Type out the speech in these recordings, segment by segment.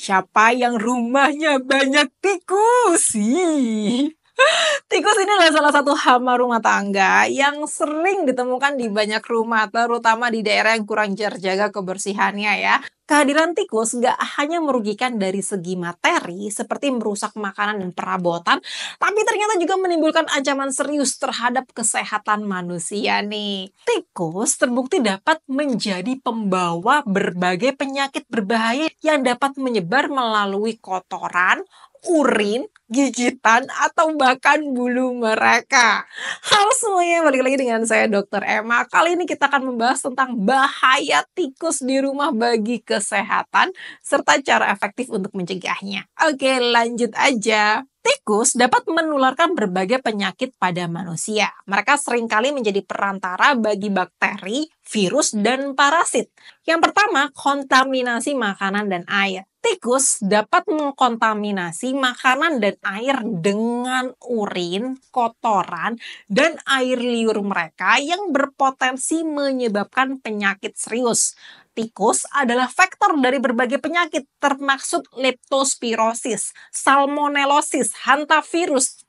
Siapa yang rumahnya banyak tikus? sih? Tikus ini adalah salah satu hama rumah tangga yang sering ditemukan di banyak rumah, terutama di daerah yang kurang terjaga kebersihannya ya. Kehadiran tikus nggak hanya merugikan dari segi materi seperti merusak makanan dan perabotan, tapi ternyata juga menimbulkan ancaman serius terhadap kesehatan manusia nih. Tikus terbukti dapat menjadi pembawa berbagai penyakit berbahaya yang dapat menyebar melalui kotoran, urin, gigitan, atau bahkan bulu mereka. Halo semuanya, balik lagi dengan saya Dr. Emma. Kali ini kita akan membahas tentang bahaya tikus di rumah bagi kesehatan, serta cara efektif untuk mencegahnya. Oke, lanjut aja. Tikus dapat menularkan berbagai penyakit pada manusia. Mereka seringkali menjadi perantara bagi bakteri, virus, dan parasit. Yang pertama, kontaminasi makanan dan air tikus dapat mengkontaminasi makanan dan air dengan urin, kotoran, dan air liur mereka yang berpotensi menyebabkan penyakit serius. Tikus adalah faktor dari berbagai penyakit termasuk leptospirosis, salmonelosis, hantavirus,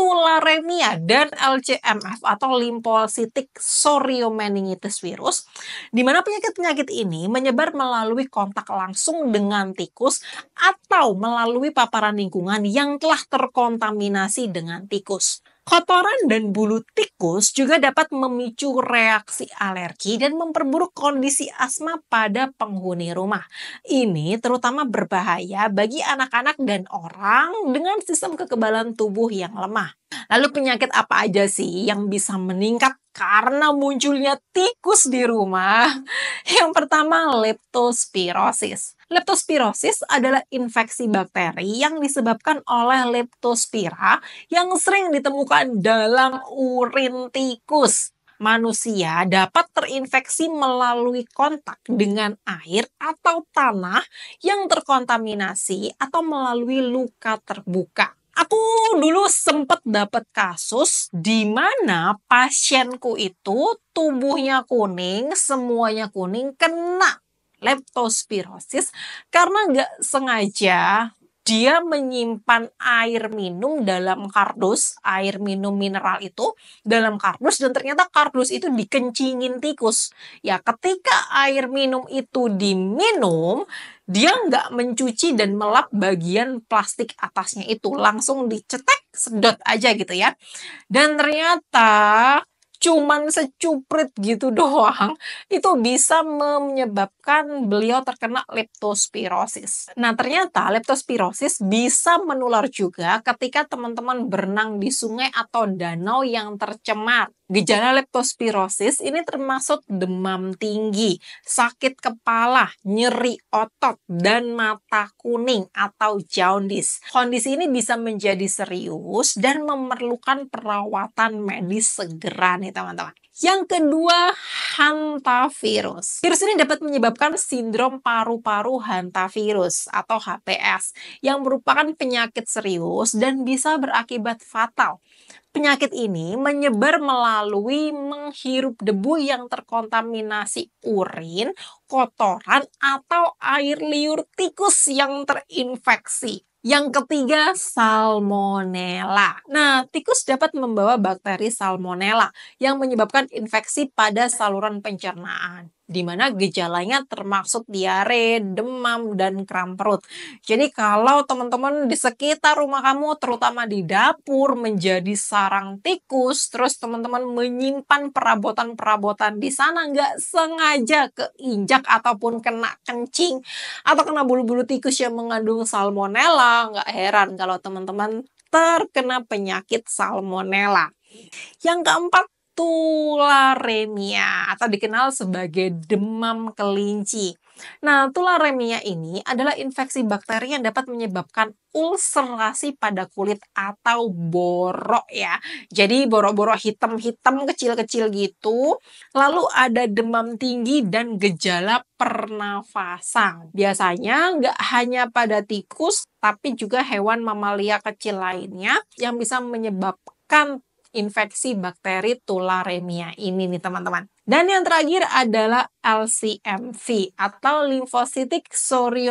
tularemia dan LCMF atau limfositik soriomeningitis virus, di mana penyakit-penyakit ini menyebar melalui kontak langsung dengan tikus atau melalui paparan lingkungan yang telah terkontaminasi dengan tikus. Kotoran dan bulu tikus juga dapat memicu reaksi alergi dan memperburuk kondisi asma pada penghuni rumah. Ini terutama berbahaya bagi anak-anak dan orang dengan sistem kekebalan tubuh yang lemah. Lalu penyakit apa aja sih yang bisa meningkat karena munculnya tikus di rumah? Yang pertama, leptospirosis. Leptospirosis adalah infeksi bakteri yang disebabkan oleh leptospira yang sering ditemukan dalam urin tikus manusia dapat terinfeksi melalui kontak dengan air atau tanah yang terkontaminasi atau melalui luka terbuka. Aku dulu sempat dapat kasus di mana pasienku itu tubuhnya kuning, semuanya kuning, kena leptospirosis karena nggak sengaja dia menyimpan air minum dalam kardus, air minum mineral itu dalam kardus dan ternyata kardus itu dikencingin tikus. Ya ketika air minum itu diminum, dia nggak mencuci dan melap bagian plastik atasnya itu. Langsung dicetek, sedot aja gitu ya. Dan ternyata cuman secuprit gitu doang itu bisa menyebabkan beliau terkena leptospirosis. Nah ternyata leptospirosis bisa menular juga ketika teman-teman berenang di sungai atau danau yang tercemar. Gejala leptospirosis ini termasuk demam tinggi, sakit kepala, nyeri otot, dan mata kuning atau jaundice. Kondisi ini bisa menjadi serius dan memerlukan perawatan medis segera nih nih teman-teman. Yang kedua, hantavirus. Virus ini dapat menyebabkan sindrom paru-paru hantavirus atau HPS yang merupakan penyakit serius dan bisa berakibat fatal. Penyakit ini menyebar melalui menghirup debu yang terkontaminasi urin, kotoran, atau air liur tikus yang terinfeksi. Yang ketiga, salmonella. Nah, tikus dapat membawa bakteri salmonella yang menyebabkan infeksi pada saluran pencernaan di mana gejalanya termasuk diare, demam, dan kram perut. Jadi kalau teman-teman di sekitar rumah kamu, terutama di dapur, menjadi sarang tikus, terus teman-teman menyimpan perabotan-perabotan di sana nggak sengaja keinjak ataupun kena kencing atau kena bulu-bulu tikus yang mengandung salmonella, nggak heran kalau teman-teman terkena penyakit salmonella. Yang keempat, tularemia atau dikenal sebagai demam kelinci. Nah, tularemia ini adalah infeksi bakteri yang dapat menyebabkan ulcerasi pada kulit atau borok ya. Jadi borok-borok hitam-hitam kecil-kecil gitu. Lalu ada demam tinggi dan gejala pernafasan. Biasanya nggak hanya pada tikus, tapi juga hewan mamalia kecil lainnya yang bisa menyebabkan infeksi bakteri tularemia ini nih teman-teman. Dan yang terakhir adalah LCMV atau Lymphocytic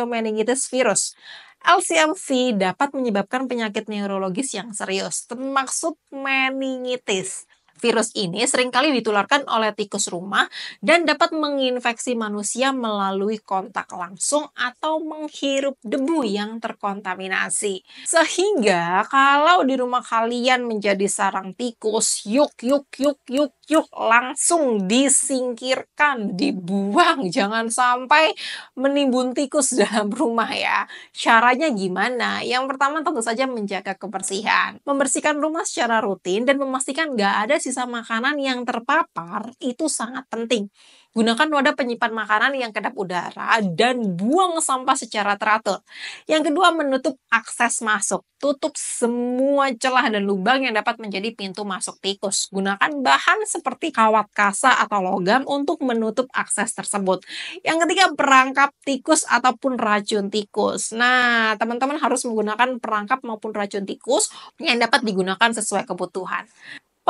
meningitis Virus. LCMV dapat menyebabkan penyakit neurologis yang serius, termasuk meningitis. Virus ini seringkali ditularkan oleh tikus rumah dan dapat menginfeksi manusia melalui kontak langsung atau menghirup debu yang terkontaminasi. Sehingga kalau di rumah kalian menjadi sarang tikus, yuk yuk yuk yuk yuk langsung disingkirkan, dibuang, jangan sampai menimbun tikus dalam rumah ya. Caranya gimana? Yang pertama tentu saja menjaga kebersihan. Membersihkan rumah secara rutin dan memastikan nggak ada sisa makanan yang terpapar itu sangat penting. Gunakan wadah penyimpan makanan yang kedap udara dan buang sampah secara teratur. Yang kedua, menutup akses masuk. Tutup semua celah dan lubang yang dapat menjadi pintu masuk tikus. Gunakan bahan seperti kawat kasa atau logam untuk menutup akses tersebut. Yang ketiga, perangkap tikus ataupun racun tikus. Nah, teman-teman harus menggunakan perangkap maupun racun tikus yang dapat digunakan sesuai kebutuhan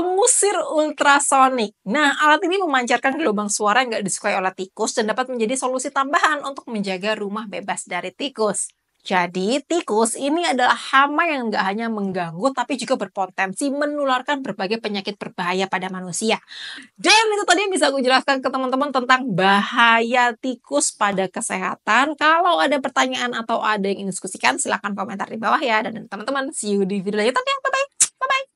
pengusir ultrasonik. Nah, alat ini memancarkan gelombang suara yang nggak disukai oleh tikus dan dapat menjadi solusi tambahan untuk menjaga rumah bebas dari tikus. Jadi, tikus ini adalah hama yang nggak hanya mengganggu, tapi juga berpotensi menularkan berbagai penyakit berbahaya pada manusia. Dan itu tadi yang bisa aku jelaskan ke teman-teman tentang bahaya tikus pada kesehatan. Kalau ada pertanyaan atau ada yang ingin diskusikan, silahkan komentar di bawah ya. Dan teman-teman, see you di video selanjutnya. Ya, bye-bye. Bye-bye.